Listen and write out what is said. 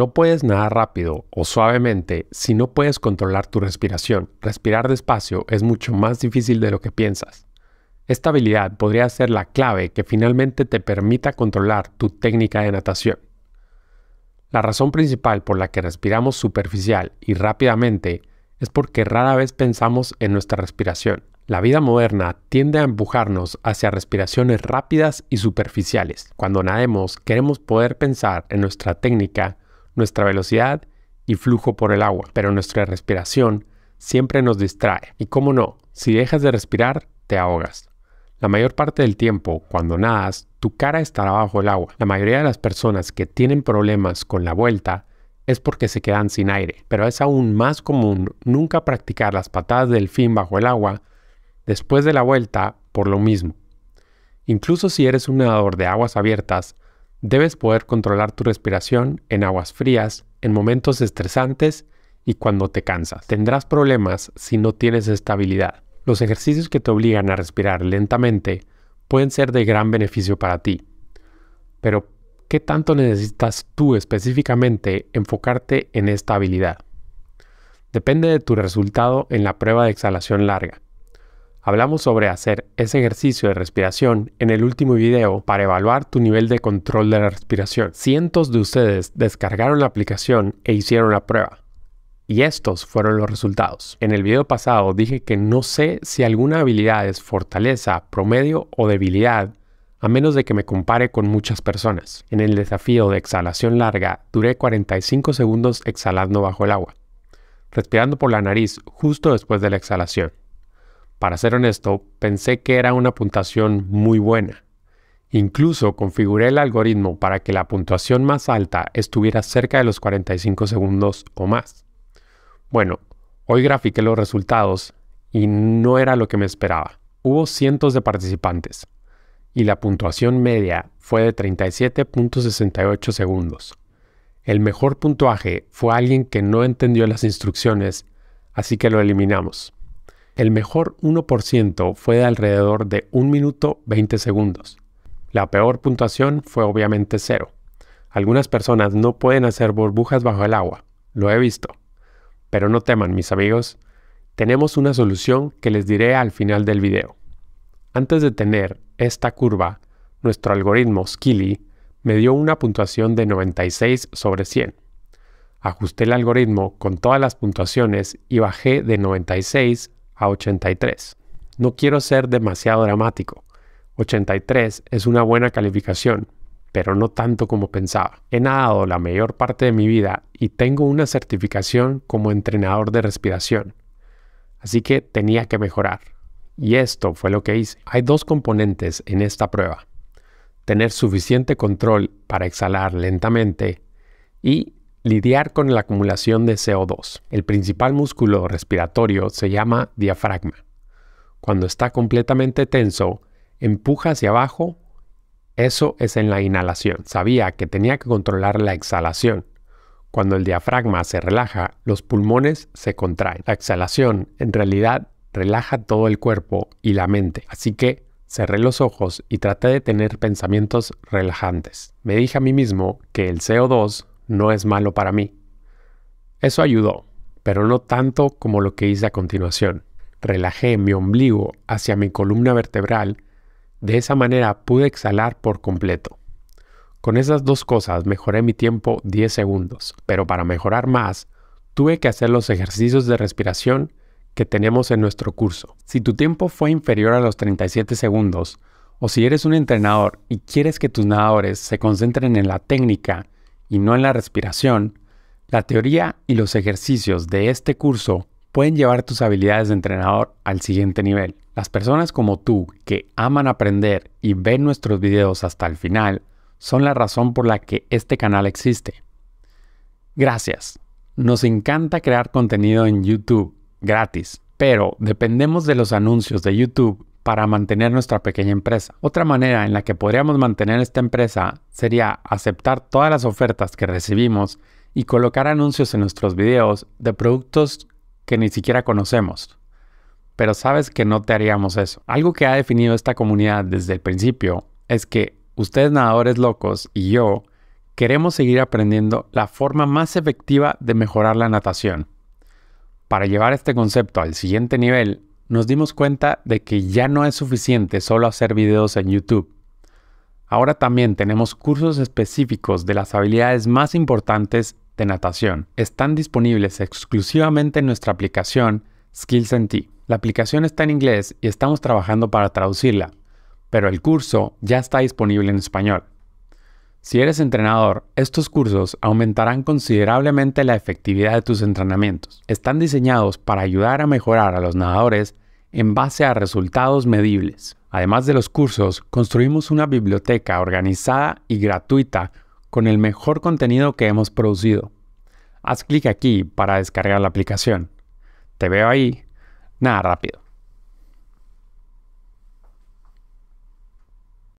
No puedes nadar rápido o suavemente si no puedes controlar tu respiración. Respirar despacio es mucho más difícil de lo que piensas. Esta habilidad podría ser la clave que finalmente te permita controlar tu técnica de natación. La razón principal por la que respiramos superficial y rápidamente es porque rara vez pensamos en nuestra respiración. La vida moderna tiende a empujarnos hacia respiraciones rápidas y superficiales. Cuando nademos queremos poder pensar en nuestra técnica nuestra velocidad y flujo por el agua, pero nuestra respiración siempre nos distrae. Y cómo no, si dejas de respirar, te ahogas. La mayor parte del tiempo, cuando nadas, tu cara estará bajo el agua. La mayoría de las personas que tienen problemas con la vuelta es porque se quedan sin aire, pero es aún más común nunca practicar las patadas del fin bajo el agua después de la vuelta por lo mismo. Incluso si eres un nadador de aguas abiertas, Debes poder controlar tu respiración en aguas frías, en momentos estresantes y cuando te cansas. Tendrás problemas si no tienes estabilidad. Los ejercicios que te obligan a respirar lentamente pueden ser de gran beneficio para ti. Pero, ¿qué tanto necesitas tú específicamente enfocarte en esta habilidad? Depende de tu resultado en la prueba de exhalación larga. Hablamos sobre hacer ese ejercicio de respiración en el último video para evaluar tu nivel de control de la respiración. Cientos de ustedes descargaron la aplicación e hicieron la prueba. Y estos fueron los resultados. En el video pasado dije que no sé si alguna habilidad es fortaleza, promedio o debilidad, a menos de que me compare con muchas personas. En el desafío de exhalación larga, duré 45 segundos exhalando bajo el agua, respirando por la nariz justo después de la exhalación. Para ser honesto, pensé que era una puntuación muy buena. Incluso configuré el algoritmo para que la puntuación más alta estuviera cerca de los 45 segundos o más. Bueno, hoy grafiqué los resultados y no era lo que me esperaba. Hubo cientos de participantes y la puntuación media fue de 37.68 segundos. El mejor puntuaje fue alguien que no entendió las instrucciones, así que lo eliminamos. El mejor 1% fue de alrededor de 1 minuto 20 segundos. La peor puntuación fue obviamente cero. Algunas personas no pueden hacer burbujas bajo el agua, lo he visto. Pero no teman, mis amigos, tenemos una solución que les diré al final del video. Antes de tener esta curva, nuestro algoritmo Skilly me dio una puntuación de 96 sobre 100. Ajusté el algoritmo con todas las puntuaciones y bajé de 96 83. No quiero ser demasiado dramático. 83 es una buena calificación, pero no tanto como pensaba. He nadado la mayor parte de mi vida y tengo una certificación como entrenador de respiración. Así que tenía que mejorar. Y esto fue lo que hice. Hay dos componentes en esta prueba. Tener suficiente control para exhalar lentamente y Lidiar con la acumulación de CO2. El principal músculo respiratorio se llama diafragma. Cuando está completamente tenso, empuja hacia abajo. Eso es en la inhalación. Sabía que tenía que controlar la exhalación. Cuando el diafragma se relaja, los pulmones se contraen. La exhalación en realidad relaja todo el cuerpo y la mente. Así que cerré los ojos y traté de tener pensamientos relajantes. Me dije a mí mismo que el CO2 no es malo para mí. Eso ayudó, pero no tanto como lo que hice a continuación. Relajé mi ombligo hacia mi columna vertebral, de esa manera pude exhalar por completo. Con esas dos cosas mejoré mi tiempo 10 segundos, pero para mejorar más, tuve que hacer los ejercicios de respiración que tenemos en nuestro curso. Si tu tiempo fue inferior a los 37 segundos, o si eres un entrenador y quieres que tus nadadores se concentren en la técnica y no en la respiración, la teoría y los ejercicios de este curso pueden llevar tus habilidades de entrenador al siguiente nivel. Las personas como tú que aman aprender y ven nuestros videos hasta el final son la razón por la que este canal existe. Gracias. Nos encanta crear contenido en YouTube gratis, pero dependemos de los anuncios de YouTube para mantener nuestra pequeña empresa. Otra manera en la que podríamos mantener esta empresa sería aceptar todas las ofertas que recibimos y colocar anuncios en nuestros videos de productos que ni siquiera conocemos. Pero sabes que no te haríamos eso. Algo que ha definido esta comunidad desde el principio es que ustedes nadadores locos y yo queremos seguir aprendiendo la forma más efectiva de mejorar la natación. Para llevar este concepto al siguiente nivel, nos dimos cuenta de que ya no es suficiente solo hacer videos en YouTube. Ahora también tenemos cursos específicos de las habilidades más importantes de natación. Están disponibles exclusivamente en nuestra aplicación Skills La aplicación está en inglés y estamos trabajando para traducirla, pero el curso ya está disponible en español. Si eres entrenador, estos cursos aumentarán considerablemente la efectividad de tus entrenamientos. Están diseñados para ayudar a mejorar a los nadadores en base a resultados medibles. Además de los cursos, construimos una biblioteca organizada y gratuita con el mejor contenido que hemos producido. Haz clic aquí para descargar la aplicación. Te veo ahí. Nada rápido.